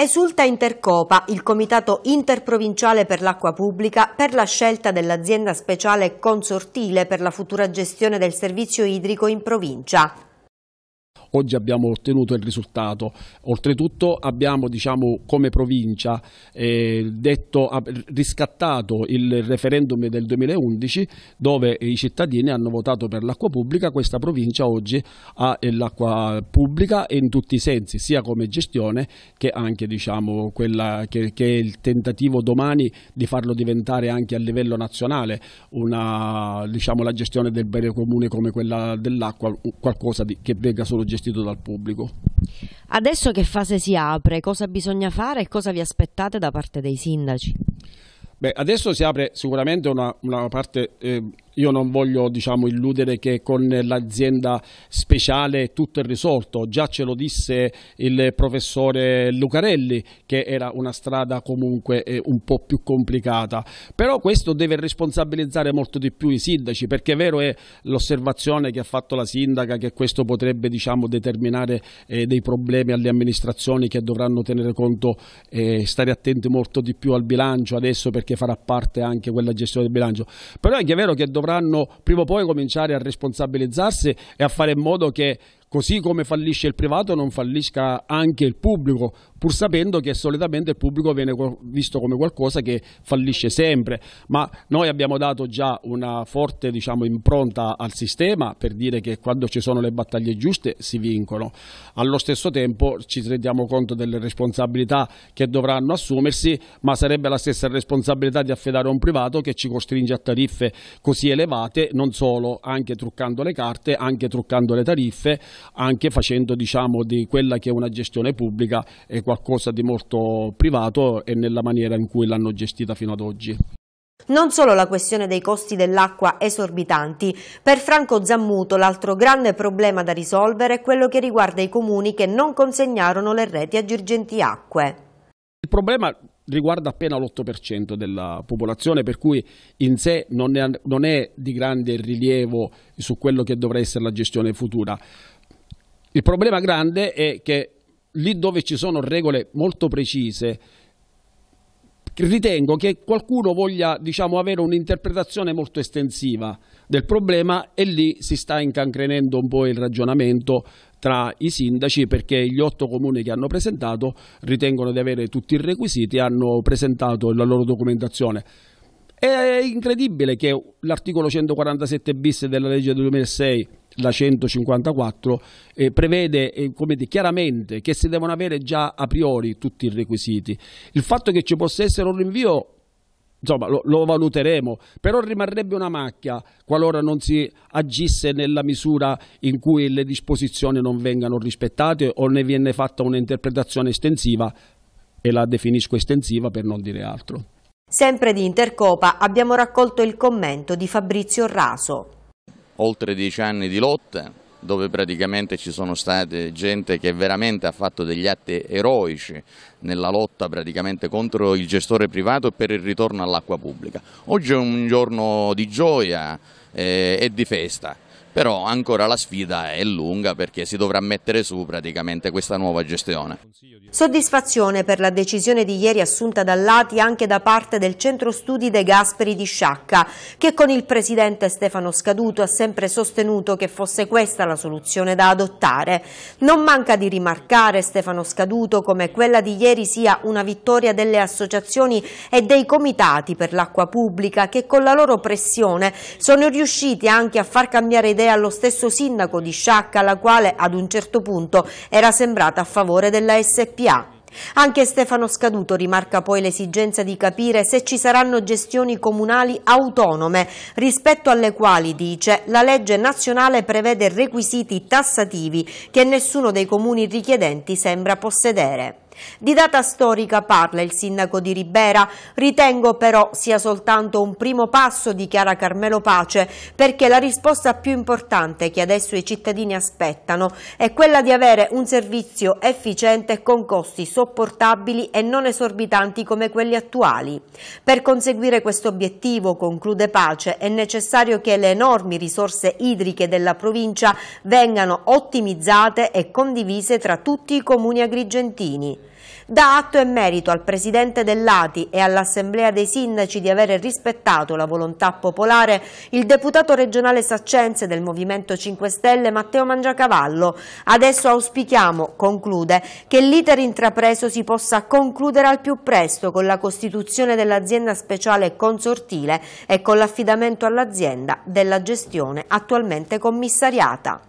Esulta Intercopa, il Comitato Interprovinciale per l'Acqua Pubblica, per la scelta dell'azienda speciale consortile per la futura gestione del servizio idrico in provincia. Oggi abbiamo ottenuto il risultato. Oltretutto abbiamo diciamo, come provincia eh, detto, riscattato il referendum del 2011 dove i cittadini hanno votato per l'acqua pubblica. Questa provincia oggi ha eh, l'acqua pubblica in tutti i sensi, sia come gestione che anche diciamo, quella che, che, è il tentativo domani di farlo diventare anche a livello nazionale una, diciamo, la gestione del bene comune come quella dell'acqua, qualcosa di, che venga solo gestito dal pubblico. Adesso che fase si apre? Cosa bisogna fare e cosa vi aspettate da parte dei sindaci? Beh, adesso si apre sicuramente una, una parte eh, io non voglio diciamo, illudere che con l'azienda speciale tutto è risolto, già ce lo disse il professore Lucarelli che era una strada comunque eh, un po' più complicata, però questo deve responsabilizzare molto di più i sindaci perché è vero è l'osservazione che ha fatto la sindaca che questo potrebbe diciamo, determinare eh, dei problemi alle amministrazioni che dovranno tenere conto e eh, stare attenti molto di più al bilancio adesso perché farà parte anche quella gestione del bilancio, però è anche vero che dovrà dovranno prima o poi cominciare a responsabilizzarsi e a fare in modo che così come fallisce il privato non fallisca anche il pubblico, pur sapendo che solitamente il pubblico viene visto come qualcosa che fallisce sempre, ma noi abbiamo dato già una forte diciamo, impronta al sistema per dire che quando ci sono le battaglie giuste si vincono, allo stesso tempo ci rendiamo conto delle responsabilità che dovranno assumersi, ma sarebbe la stessa responsabilità di affidare a un privato che ci costringe a tariffe così elevate, non solo, anche truccando le carte, anche truccando le tariffe, anche facendo diciamo, di quella che è una gestione pubblica e qualcosa di molto privato e nella maniera in cui l'hanno gestita fino ad oggi. Non solo la questione dei costi dell'acqua esorbitanti, per Franco Zammuto l'altro grande problema da risolvere è quello che riguarda i comuni che non consegnarono le reti a Girgenti Acque. Il problema riguarda appena l'8% della popolazione, per cui in sé non è, non è di grande rilievo su quello che dovrà essere la gestione futura. Il problema grande è che lì dove ci sono regole molto precise, ritengo che qualcuno voglia diciamo, avere un'interpretazione molto estensiva del problema e lì si sta incancrenendo un po' il ragionamento tra i sindaci perché gli otto comuni che hanno presentato ritengono di avere tutti i requisiti e hanno presentato la loro documentazione. È incredibile che l'articolo 147 bis della legge del 2006 la 154, eh, prevede eh, dire, chiaramente che si devono avere già a priori tutti i requisiti. Il fatto che ci possa essere un rinvio insomma lo, lo, valuteremo, però rimarrebbe una macchia qualora non si agisse nella misura in cui le disposizioni non vengano rispettate o ne viene fatta un'interpretazione estensiva e la definisco estensiva per non dire altro. Sempre di Intercopa abbiamo raccolto il commento di Fabrizio Raso oltre dieci anni di lotta dove praticamente ci sono state gente che veramente ha fatto degli atti eroici nella lotta praticamente contro il gestore privato e per il ritorno all'acqua pubblica. Oggi è un giorno di gioia eh, e di festa però ancora la sfida è lunga perché si dovrà mettere su praticamente questa nuova gestione. Soddisfazione per la decisione di ieri assunta dall'ATI anche da parte del Centro Studi De Gasperi di Sciacca, che con il presidente Stefano Scaduto ha sempre sostenuto che fosse questa la soluzione da adottare. Non manca di rimarcare Stefano Scaduto come quella di ieri sia una vittoria delle associazioni e dei comitati per l'acqua pubblica che con la loro pressione sono riusciti anche a far cambiare idea allo stesso sindaco di Sciacca, la quale ad un certo punto era sembrata a favore della SPA. Anche Stefano Scaduto rimarca poi l'esigenza di capire se ci saranno gestioni comunali autonome, rispetto alle quali, dice, la legge nazionale prevede requisiti tassativi che nessuno dei comuni richiedenti sembra possedere. Di data storica parla il sindaco di Ribera, ritengo però sia soltanto un primo passo, dichiara Carmelo Pace, perché la risposta più importante che adesso i cittadini aspettano è quella di avere un servizio efficiente con costi sopportabili e non esorbitanti come quelli attuali. Per conseguire questo obiettivo, conclude Pace, è necessario che le enormi risorse idriche della provincia vengano ottimizzate e condivise tra tutti i comuni agrigentini. Da atto e merito al Presidente dell'Ati e all'Assemblea dei Sindaci di avere rispettato la volontà popolare il deputato regionale Saccense del Movimento 5 Stelle Matteo Mangiacavallo. Adesso auspichiamo, conclude, che l'iter intrapreso si possa concludere al più presto con la costituzione dell'azienda speciale consortile e con l'affidamento all'azienda della gestione attualmente commissariata.